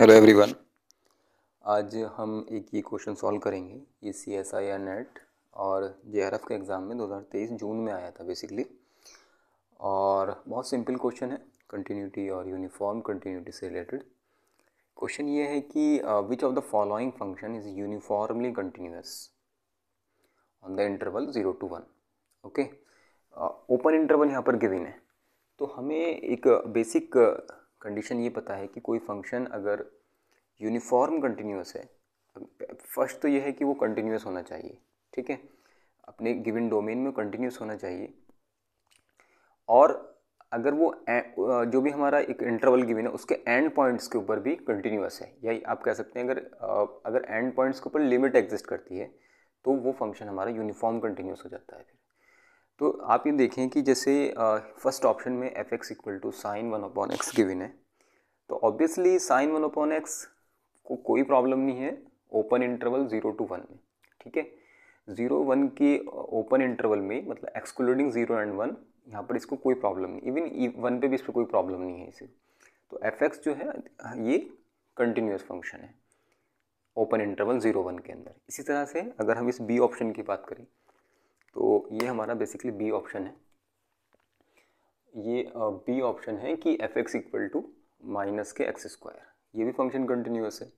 hello everyone आज हम एक ये क्वेश्चन सॉल्व करेंगे ये C S I R NET और जे आर एफ के एग्ज़ाम में 2023 जून में आया था बेसिकली और बहुत सिंपल क्वेश्चन है कंटिन्यूटी और यूनिफॉर्म कंटिन्यूटी से रिलेटेड क्वेश्चन ये है कि which of the following function is uniformly continuous on the interval zero to one okay open interval यहाँ पर गिविन है तो हमें एक बेसिक uh, कंडीशन ये पता है कि कोई फंक्शन अगर यूनिफॉर्म कंटिन्यूस है फर्स्ट तो ये है कि वो कंटिन्यूस होना चाहिए ठीक है अपने गिवन डोमेन में कंटिन्यूस होना चाहिए और अगर वो जो भी हमारा एक इंटरवल गिवन है उसके एंड पॉइंट्स के ऊपर भी कंटिन्यूस है या आप कह सकते हैं अगर अगर एंड पॉइंट्स के ऊपर लिमिट एग्जिस्ट करती है तो वो फंक्शन हमारा यूनिफॉर्म कंटिन्यूस हो जाता है फिर तो आप ये देखें कि जैसे फर्स्ट ऑप्शन में F X equal to sine one upon X given है तो obviously sine one upon X को कोई प्रॉब्लम नहीं है open interval zero to one में ठीक है ज़ीरो वन के ओपन इंटरवल में मतलब एक्सक्लूडिंग ज़ीरो एंड वन यहाँ पर इसको कोई प्रॉब्लम नहीं इवन वन e, पे भी इस पर कोई प्रॉब्लम नहीं है इसे तो एफ एक्स जो है ये कंटिन्यूस फंक्शन है ओपन इंटरवल ज़ीरो वन के अंदर इसी तरह से अगर हम इस बी ऑप्शन की बात करें तो ये हमारा बेसिकली बी ऑप्शन है ये बी ऑप्शन है कि F X equal to minus के एक्स स्क्वायर ये भी फंक्शन कंटिन्यूस है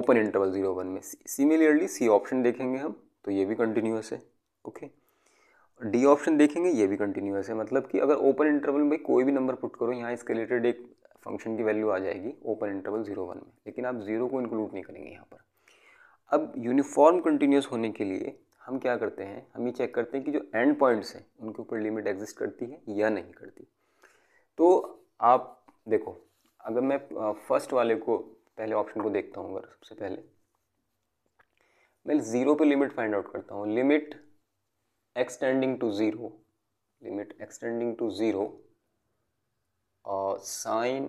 ओपन इंटरवल जीरो वन में सिमिलरली सी ऑप्शन देखेंगे हम तो ये भी कंटिन्यूस है ओके डी ऑप्शन देखेंगे ये भी कंटिन्यूस है मतलब कि अगर ओपन इंटरवल में कोई भी नंबर पुट करो यहाँ इसके रिलेटेड एक फंक्शन की वैल्यू आ जाएगी ओपन इंटरवल जीरो वन में लेकिन आप जीरो को इंक्लूड नहीं करेंगे यहाँ पर अब यूनिफॉर्म कंटिन्यूस होने के लिए हम क्या करते हैं हम ये चेक करते हैं कि जो एंड पॉइंट्स हैं उनके ऊपर लिमिट एग्जिस्ट करती है या नहीं करती तो आप देखो अगर मैं फर्स्ट वाले को पहले ऑप्शन को देखता हूँ अगर सबसे पहले मैं ज़ीरो पे लिमिट फाइंड आउट करता हूँ limit extending to zero limit extending to zero sine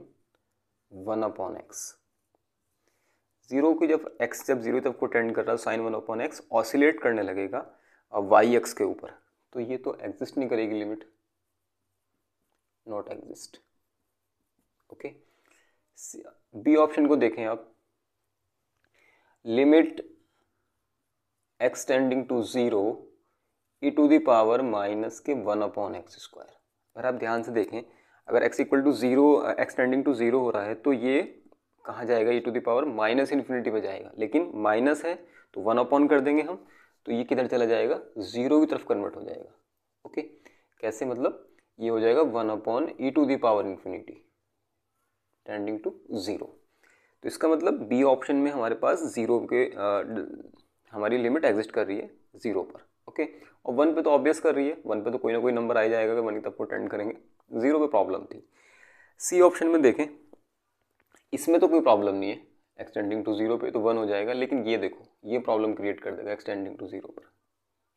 one upon X zero की जब एक्स जब जीरो तक को टेंड कर रहा है sine one upon X oscillate करने लगेगा वाई एक्स के ऊपर तो ये तो एग्जिस्ट नहीं करेगी limit not exist okay B option को देखें आप limit X tending to zero E to the power minus के वन अपॉन एक्स स्क्वायर अगर आप ध्यान से देखें अगर X equal to zero X tending to zero हो रहा है तो ये कहाँ जाएगा E to the power minus infinity पर जाएगा लेकिन माइनस है तो वन अपॉन कर देंगे हम तो ये किधर चला जाएगा ज़ीरो की तरफ कन्वर्ट हो जाएगा ओके कैसे मतलब ये हो जाएगा one upon E to the power infinity tending to zero तो इसका मतलब बी ऑप्शन में हमारे पास ज़ीरो के आ, हमारी लिमिट एग्जिस्ट कर रही है ज़ीरो पर ओके और वन पे तो ऑब्वियस कर रही है वन पे तो कोई ना कोई नंबर आ जाएगा अगर वन तब को टेंड करेंगे ज़ीरो पे प्रॉब्लम थी सी ऑप्शन में देखें इसमें तो कोई प्रॉब्लम नहीं है एक्सटेंडिंग टू ज़ीरो पे तो वन हो जाएगा लेकिन ये देखो ये प्रॉब्लम क्रिएट कर देगा एक्सटेंडिंग टू ज़ीरो पर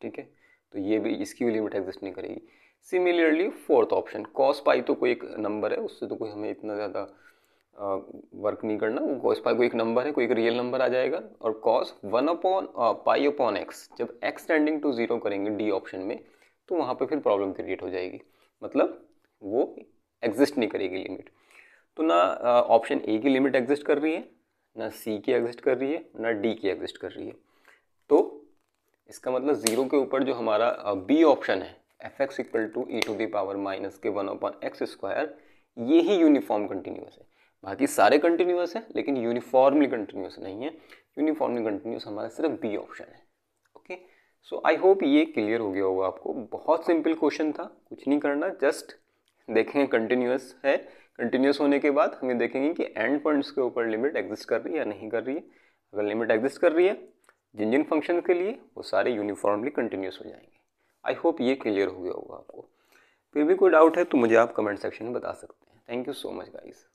ठीक है तो ये भी इसकी भी लिमिट एग्जिस्ट नहीं करेगी similarly fourth option cos pi तो कोई एक नंबर है उससे तो कोई हमें इतना ज़्यादा वर्क नहीं करना कॉस पाई कोई एक नंबर है कोई एक रियल नंबर आ जाएगा और cos one upon pi upon X जब एक्स टेंडिंग टू ज़ीरो करेंगे डी ऑप्शन में तो वहाँ पर फिर प्रॉब्लम क्रिएट हो जाएगी मतलब वो एग्जिस्ट नहीं करेगी लिमिट तो ना ऑप्शन ए की लिमिट एग्जिस्ट कर रही है ना सी की एग्जिस्ट कर रही है ना डी की एग्जिस्ट कर रही है तो इसका मतलब ज़ीरो के ऊपर जो हमारा बी ऑप्शन है F X equal to E to power minus के वन ओपन एक्स स्क्वायर ये ही यूनिफॉर्म कंटिन्यूस है बाकी सारे कंटिन्यूस हैं लेकिन यूनिफॉर्मली कंटिन्यूस नहीं है यूनिफॉर्मली कंटिन्यूस हमारा सिर्फ बी ऑप्शन है ओके सो आई होप ये क्लियर हो गया होगा आपको बहुत सिंपल क्वेश्चन था कुछ नहीं करना जस्ट देखें कंटिन्यूस है कंटिन्यूस होने के बाद हमें देखेंगे कि एंड पॉइंट्स के ऊपर लिमिट एग्जिस्ट कर रही है या नहीं कर रही है अगर लिमिट एग्जिस्ट कर रही है जिन जिन फंक्शन के लिए वो सारे यूनिफॉर्मली कंटिन्यूस हो जाएंगे आई होप ये क्लियर हो गया होगा आपको फिर भी कोई डाउट है तो मुझे आप कमेंट सेक्शन में बता सकते हैं thank you so much guys